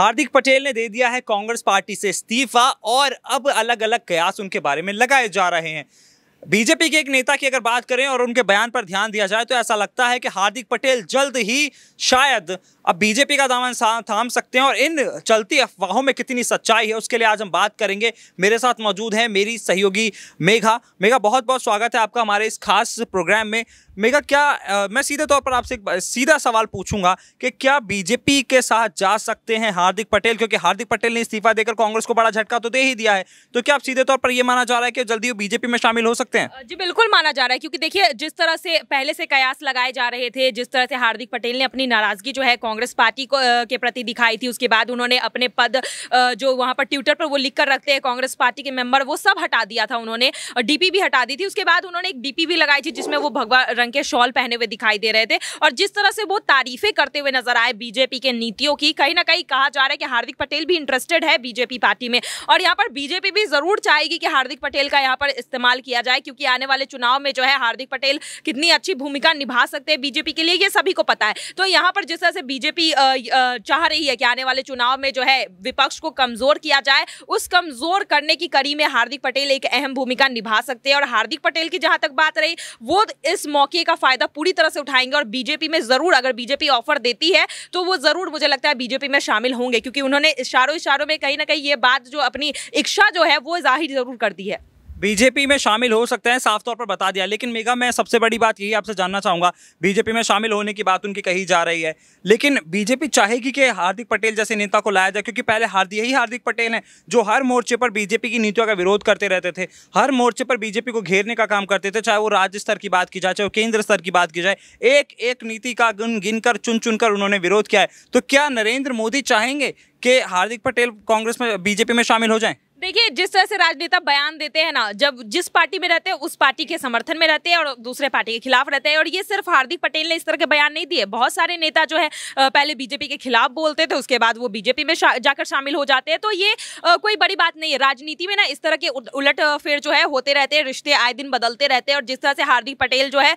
हार्दिक पटेल ने दे दिया है कांग्रेस पार्टी से इस्तीफा और अब अलग अलग कयास उनके बारे में लगाए जा रहे हैं बीजेपी के एक नेता की अगर बात करें और उनके बयान पर ध्यान दिया जाए तो ऐसा लगता है कि हार्दिक पटेल जल्द ही शायद अब बीजेपी का दामन थाम सकते हैं और इन चलती अफवाहों में कितनी सच्चाई है उसके लिए आज हम बात करेंगे मेरे साथ मौजूद है मेरी सहयोगी मेघा मेघा बहुत बहुत स्वागत है आपका हमारे इस खास प्रोग्राम में मेगा क्या आ, मैं सीधे तौर पर आपसे एक सीधा सवाल पूछूंगा कि क्या बीजेपी के साथ जा सकते हैं हार्दिक पटेल क्योंकि हार्दिक पटेल ने इस्तीफा देकर कांग्रेस को बड़ा झटका तो दे ही दिया है तो क्या आप सीधे तौर पर यह माना जा रहा है कि जल्दी वो बीजेपी में शामिल हो सकते हैं जी बिल्कुल माना जा रहा है क्योंकि देखिए जिस तरह से पहले से कयास लगाए जा रहे थे जिस तरह से हार्दिक पटेल ने अपनी नाराजगी जो है कांग्रेस पार्टी के प्रति दिखाई थी उसके बाद उन्होंने अपने पद जो वहां पर ट्विटर पर वो लिख कर रखते हैं कांग्रेस पार्टी के मेंबर वो सब हटा दिया था उन्होंने डीपी भी हटा दी थी उसके बाद उन्होंने एक डीपी भी लगाई थी जिसमें वो भगवा रंग रंग के शॉल पहने हुए दिखाई दे रहे थे और जिस तरह से वो तारीफें करते हुए नजर आए बीजेपी के नीतियों की कहीं ना कहीं कहा जा रहा है कि हार्दिक पटेल भी इंटरेस्टेड है बीजेपी पार्टी में और यहाँ पर बीजेपी भी जरूर चाहेगी कि हार्दिक पटेल का यहाँ पर इस्तेमाल किया जाए क्योंकि आने वाले चुनाव में जो है हार्दिक पटेल कितनी अच्छी भूमिका निभा सकते हैं बीजेपी के लिए ये सभी को पता है तो यहाँ पर जिस तरह से बीजेपी चाह रही है कि आने वाले चुनाव में जो है विपक्ष को कमजोर किया जाए उस कमजोर करने की कड़ी में हार्दिक पटेल एक अहम भूमिका निभा सकते हैं और हार्दिक पटेल की जहां तक बात रही वो इस मौके एनडीए का फायदा पूरी तरह से उठाएंगे और बीजेपी में जरूर अगर बीजेपी ऑफर देती है तो वो जरूर मुझे लगता है बीजेपी में शामिल होंगे क्योंकि उन्होंने इशारों इशारों में कहीं ना कहीं ये बात जो अपनी इच्छा जो है वो जाहिर जरूर कर दी है बीजेपी में शामिल हो सकते हैं साफ तौर पर बता दिया लेकिन मेगा मैं सबसे बड़ी बात यही आपसे जानना चाहूँगा बीजेपी में शामिल होने की बात उनकी कही जा रही है लेकिन बीजेपी चाहेगी कि हार्दिक पटेल जैसे नेता को लाया जाए क्योंकि पहले हार्दिक यही हार्दिक पटेल हैं जो हर मोर्चे पर बीजेपी की नीतियों का विरोध करते रहते थे हर मोर्चे पर बीजेपी को घेरने का काम करते थे चाहे वो राज्य स्तर की बात की जाए चाहे वो केंद्र स्तर की बात की जाए एक एक नीति का गुन गिनकर चुन चुनकर उन्होंने विरोध किया है तो क्या नरेंद्र मोदी चाहेंगे कि हार्दिक पटेल कांग्रेस में बीजेपी में शामिल हो जाएं देखिए जिस तरह से राजनेता बयान देते हैं ना जब जिस पार्टी में रहते हैं उस पार्टी के समर्थन में रहते हैं और दूसरे पार्टी के खिलाफ रहते हैं और ये सिर्फ हार्दिक पटेल ने इस तरह के बयान नहीं दिए बहुत सारे नेता जो है पहले बीजेपी के खिलाफ बोलते थे उसके बाद वो बीजेपी में शा, जाकर शामिल हो जाते हैं तो ये आ, कोई बड़ी बात नहीं है राजनीति में ना इस तरह के उलट फेर जो है होते रहते हैं रिश्ते आए दिन बदलते रहते हैं और जिस तरह से हार्दिक पटेल जो है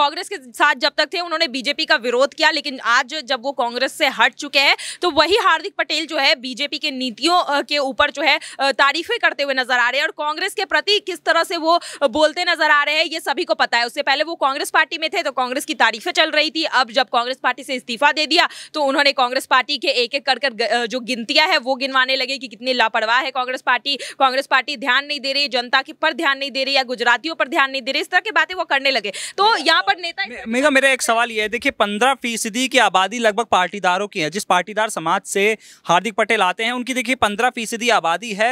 कांग्रेस के साथ जब तक थे उन्होंने बीजेपी का विरोध किया लेकिन आज जब वो कांग्रेस से हट चुके हैं तो वही हार्दिक पटेल जो है बीजेपी के नीतियों के ऊपर जो है तारीफें करते हुए नजर आ रहे हैं और कांग्रेस के प्रति किस तरह से वो बोलते नजर आ रहे हैं ये सभी को पता है उससे पहले वो कांग्रेस पार्टी में थे तो कांग्रेस की तारीफें चल रही थी अब जब कांग्रेस पार्टी से इस्तीफा दे दिया तो उन्होंने कांग्रेस पार्टी के एक एक कर कर जो गिनतियां है वो गिनवाने लगे कि कितनी लापरवाह है कांग्रेस पार्टी कांग्रेस पार्टी ध्यान नहीं दे रही जनता के पर ध्यान नहीं दे रही या गुजरातियों पर ध्यान नहीं दे रही इस तरह की बातें वो करने लगे तो यहाँ पर नेता मेरा मेरा एक सवाल ये है देखिए पंद्रह फीसदी की आबादी लगभग पार्टीदारों की है जिस पार्टीदार समाज से हार हार्दिक पटेल आते हैं उनकी देखिए पंद्रह फीसदी आबादी है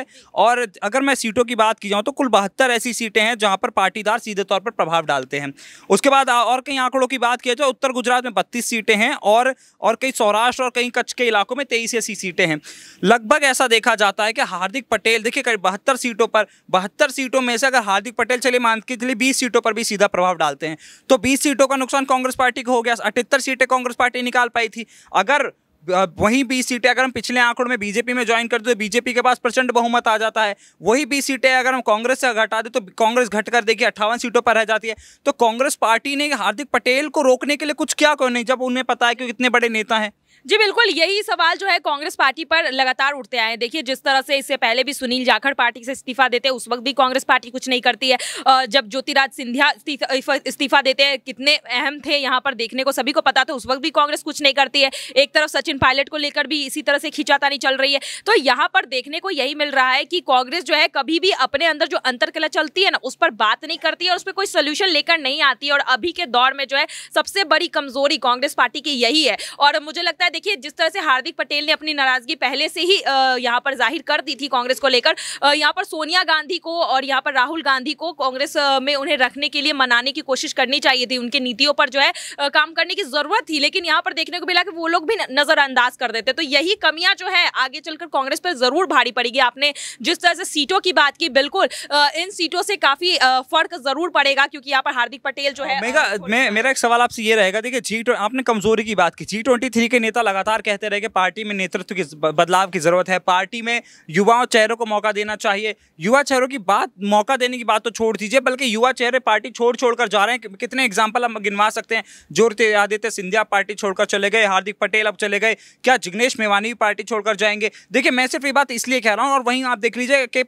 और अगर मैं सीटों की बात की जाऊँ तो कुल बहत्तर ऐसी सीटें हैं जहाँ पर पाटीदार सीधे तौर पर प्रभाव डालते हैं उसके बाद और कई आंकड़ों की बात किया जाए तो उत्तर गुजरात में बत्तीस सीटें हैं और और कई सौराष्ट्र और कई कच्छ के इलाकों में तेईस ऐसी सीटें हैं लगभग ऐसा देखा जाता है कि हार्दिक पटेल देखिए करीब बहत्तर सीटों पर बहत्तर सीटों में से अगर हार्दिक पटेल चले मान के चलिए बीस सीटों पर भी सीधा प्रभाव डालते हैं तो बीस सीटों का नुकसान कांग्रेस पार्टी को हो गया अठहत्तर सीटें कांग्रेस पार्टी निकाल पाई थी अगर वहीं बीस सीटें अगर हम पिछले आंकड़ों में बीजेपी में ज्वाइन कर दे तो बीजेपी के पास प्रचंड बहुमत आ जाता है वही बीस सीटें अगर हम कांग्रेस से घटा दें तो कांग्रेस घटकर देखिए अट्ठावन सीटों पर रह जाती है तो कांग्रेस पार्टी ने हार्दिक पटेल को रोकने के लिए कुछ क्या नहीं जब उन्हें पता है कि कितने बड़े नेता हैं जी बिल्कुल यही सवाल जो है कांग्रेस पार्टी पर लगातार उठते आए हैं देखिए जिस तरह से इससे पहले भी सुनील जाखड़ पार्टी से इस्तीफा देते हैं उस वक्त भी कांग्रेस पार्टी कुछ नहीं करती है जब ज्योतिराज सिंधिया इस्तीफा देते हैं कितने अहम थे यहाँ पर देखने को सभी को पता था उस वक्त भी कांग्रेस कुछ नहीं करती है एक तरफ सचिन पायलट को लेकर भी इसी तरह से खींचाता चल रही है तो यहाँ पर देखने को यही मिल रहा है कि कांग्रेस जो है कभी भी अपने अंदर जो अंतरकला चलती है ना उस पर बात नहीं करती है और उस पर कोई सोल्यूशन लेकर नहीं आती और अभी के दौर में जो है सबसे बड़ी कमजोरी कांग्रेस पार्टी की यही है और मुझे लगता है देखिए जिस तरह से हार्दिक पटेल ने अपनी नाराजगी पहले से ही यहाँ पर जाहिर कर दी थी कांग्रेस को लेकर यहाँ पर सोनिया गांधी को और यहाँ पर राहुल गांधी को कांग्रेस में उन्हें रखने के लिए मनाने की कोशिश करनी चाहिए थी उनके नीतियों पर जो है काम करने की जरूरत थी लेकिन यहाँ पर देखने को मिला कि वो लोग भी नजरअंदाज कर देते तो यही कमियां जो है आगे चलकर कांग्रेस पर जरूर भारी पड़ेगी आपने जिस तरह से सीटों की बात की बिल्कुल इन सीटों से काफी फर्क जरूर पड़ेगा क्योंकि यहाँ पर हार्दिक पटेल जो है मेरा एक सवाल आपसे ये रहेगा देखिए जी आपने कमजोरी की बात की जी के नेता लगातार कहते रहे कि पार्टी में नेतृत्व की बदलाव की ज़रूरत है पार्टी में युवाओं चेहरों को मौका देना चाहिए युवा चेहरों की बात मौका देने की बात तो छोड़ दीजिए बल्कि युवा चेहरे पार्टी छोड़ छोड़ कर जा रहे हैं कितने एग्जाम्पल हम गिनवा सकते हैं ज्योतिरादित्य सिंधिया पार्टी छोड़कर चले गए हार्दिक पटेल अब चले गए क्या जिग्नेश मेवानी भी पार्टी छोड़कर जाएंगे देखिए मैं सिर्फ ये बात इसलिए कह रहा हूँ और वहीं आप देख लीजिए कि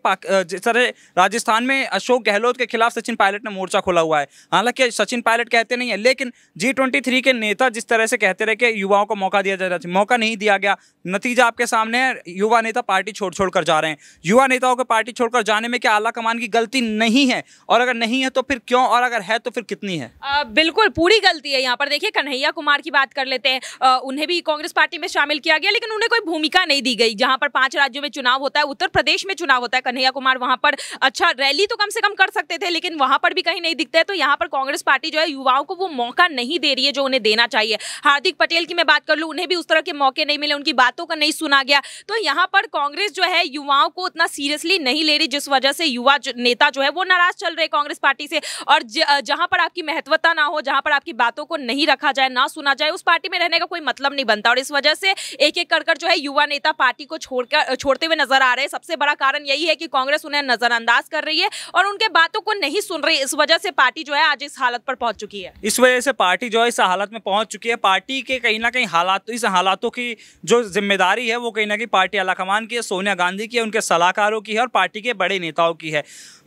जिस तरह राजस्थान में अशोक गहलोत के खिलाफ सचिन पायलट ने मोर्चा खोला हुआ है हालांकि सचिन पायलट कहते नहीं है लेकिन जी के नेता जिस तरह से कहते रहे कि युवाओं को मौका दिया देना चाहिए मौका नहीं दिया गया नतीजा आपके सामने है युवा नेता पार्टी छोड़ छोड़ कर जा रहे हैं युवा नेताओं को पार्टी छोड़कर जाने में क्या आला कमान की गलती नहीं है और अगर नहीं है तो फिर क्यों और अगर है तो फिर कितनी है आ, बिल्कुल पूरी गलती है यहाँ पर देखिए कन्हैया कुमार की बात कर लेते हैं उन्हें भी कांग्रेस पार्टी में शामिल किया गया लेकिन उन्हें कोई भूमिका नहीं दी गई जहाँ पर पांच राज्यों में चुनाव होता है उत्तर प्रदेश में चुनाव होता है कन्हैया कुमार वहाँ पर अच्छा रैली तो कम से कम कर सकते थे लेकिन वहाँ पर भी कहीं नहीं दिखते तो यहाँ पर कांग्रेस पार्टी जो है युवाओं को वो मौका नहीं दे रही है जो उन्हें देना चाहिए हार्दिक पटेल की मैं बात कर लूँ उन्हें उन्हें भी उस तरह के मौके नहीं मिले उनकी बातों का नहीं सुना गया तो यहाँ पर कांग्रेस जो है युवाओं को उतना सीरियसली नहीं ले रही जिस वजह से युवा नेता जो है वो नाराज चल रहे कांग्रेस पार्टी से और जहां पर आपकी महत्वता ना हो जहां पर आपकी बातों को नहीं रखा जाए ना सुना जाए उस पार्टी में रहने का कोई मतलब नहीं बनता और इस वजह से एक एक कर जो है युवा नेता पार्टी को छोड़कर छोड़ते हुए नजर आ रहे हैं सबसे बड़ा कारण यही है कि कांग्रेस उन्हें नजरअंदाज कर रही है और उनके बातों को नहीं सुन रही इस वजह से पार्टी जो है आज इस हालत पर पहुंच चुकी है इस वजह से पार्टी जो है इस हालत में पहुंच चुकी है पार्टी के कहीं ना कहीं हालात इस हालातों की जो जिम्मेदारी है वो कहीं ना कहीं पार्टी आलाकमान की है सोनिया गांधी की है उनके सलाहकारों की है और पार्टी के बड़े नेताओं की है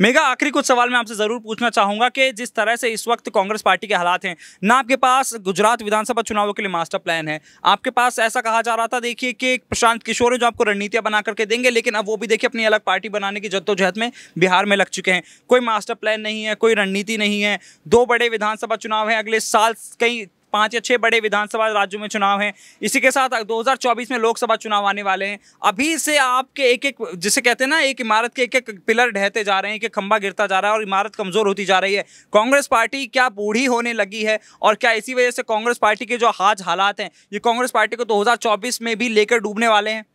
मेगा आखिरी कुछ सवाल मैं आपसे ज़रूर पूछना चाहूँगा कि जिस तरह से इस वक्त कांग्रेस पार्टी के हालात हैं ना आपके पास गुजरात विधानसभा चुनावों के लिए मास्टर प्लान है आपके पास ऐसा कहा जा रहा था देखिए कि प्रशांत किशोर जो आपको रणनीतियाँ बना करके देंगे लेकिन अब वो भी देखिए अपनी अलग पार्टी बनाने की जद्दोजहद में बिहार में लग चुके हैं कोई मास्टर प्लान नहीं है कोई रणनीति नहीं है दो बड़े विधानसभा चुनाव हैं अगले साल कई पाँच या छः बड़े विधानसभा राज्यों में चुनाव हैं इसी के साथ 2024 में लोकसभा चुनाव आने वाले हैं अभी से आपके एक एक जिसे कहते हैं ना एक इमारत के एक एक पिलर ढहते जा रहे हैं एक एक खंबा गिरता जा रहा है और इमारत कमज़ोर होती जा रही है कांग्रेस पार्टी क्या बूढ़ी होने लगी है और क्या इसी वजह से कांग्रेस पार्टी के जो आज हालात हैं ये कांग्रेस पार्टी को दो में भी लेकर डूबने वाले हैं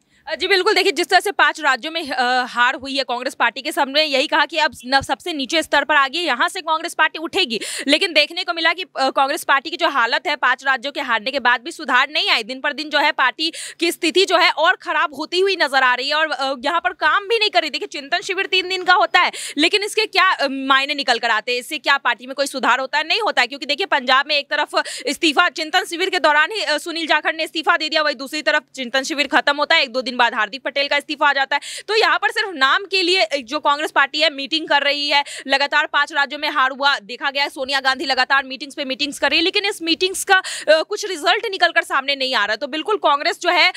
जी बिल्कुल देखिए जिस तरह से पांच राज्यों में हार हुई है कांग्रेस पार्टी के सामने यही कहा कि अब सबसे नीचे स्तर पर आ गई यहाँ से कांग्रेस पार्टी उठेगी लेकिन देखने को मिला कि कांग्रेस पार्टी की जो हालत है पांच राज्यों के हारने के बाद भी सुधार नहीं आई दिन पर दिन जो है पार्टी की स्थिति जो है और खराब होती हुई नजर आ रही है और यहाँ पर काम भी नहीं कर रही देखिए चिंतन शिविर तीन दिन का होता है लेकिन इसके क्या मायने निकल कर आते हैं इससे क्या पार्टी में कोई सुधार होता है नहीं होता है क्योंकि देखिए पंजाब में एक तरफ इस्तीफा चिंतन शिविर के दौरान ही सुनील जाखड़ ने इस्तीफा दे दिया वही दूसरी तरफ चिंतन शिविर खत्म होता है एक दो दिन दिन बाद हार्दिक पटेल का इस्तीफा आ जाता है तो यहाँ पर सिर्फ नाम के लिए जो कांग्रेस पार्टी है मीटिंग कर रही है लगातार पांच राज्यों में हार हुआ देखा गया है सोनिया गांधी लगातार मीटिंग्स पे मीटिंग्स कर रही है लेकिन इस मीटिंग्स का कुछ रिजल्ट निकलकर सामने नहीं आ रहा तो बिल्कुल कांग्रेस जो है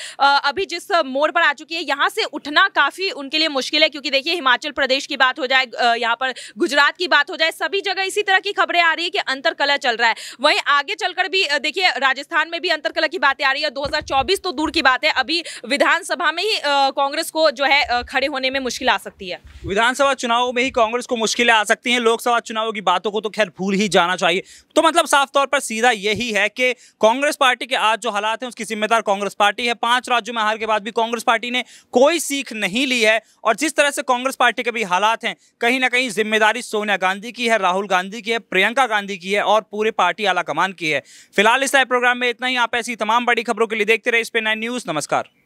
अभी जिस मोड़ पर आ चुकी है यहाँ से उठना काफी उनके लिए मुश्किल है क्योंकि देखिए हिमाचल प्रदेश की बात हो जाए यहाँ पर गुजरात की बात हो जाए सभी जगह इसी तरह की खबरें आ रही है कि अंतर कला चल रहा है वहीं आगे चलकर भी देखिए राजस्थान में भी अंतर कला की बातें आ रही है 2024 तो दूर की बात है अभी विधानसभा यहाँ में ही कांग्रेस को जो है खड़े होने में मुश्किल आ सकती है विधानसभा चुनाव में ही कांग्रेस को मुश्किलें आ सकती हैं लोकसभा चुनाव की बातों को तो खैर भूल ही जाना चाहिए तो मतलब साफ तौर पर सीधा यही है कि कांग्रेस पार्टी के आज जो हालात हैं उसकी जिम्मेदार कांग्रेस पार्टी है पांच राज्यों में हार के बाद भी कांग्रेस पार्टी ने कोई सीख नहीं ली है और जिस तरह से कांग्रेस पार्टी के भी हालात हैं कहीं ना कहीं जिम्मेदारी सोनिया गांधी की है राहुल गांधी की है प्रियंका गांधी की है और पूरे पार्टी आला कमान की है फिलहाल इस लाइव प्रोग्राम में इतना ही आप ऐसी तमाम बड़ी खबरों के लिए देखते रहे इस पे नाइन न्यूज़ नमस्कार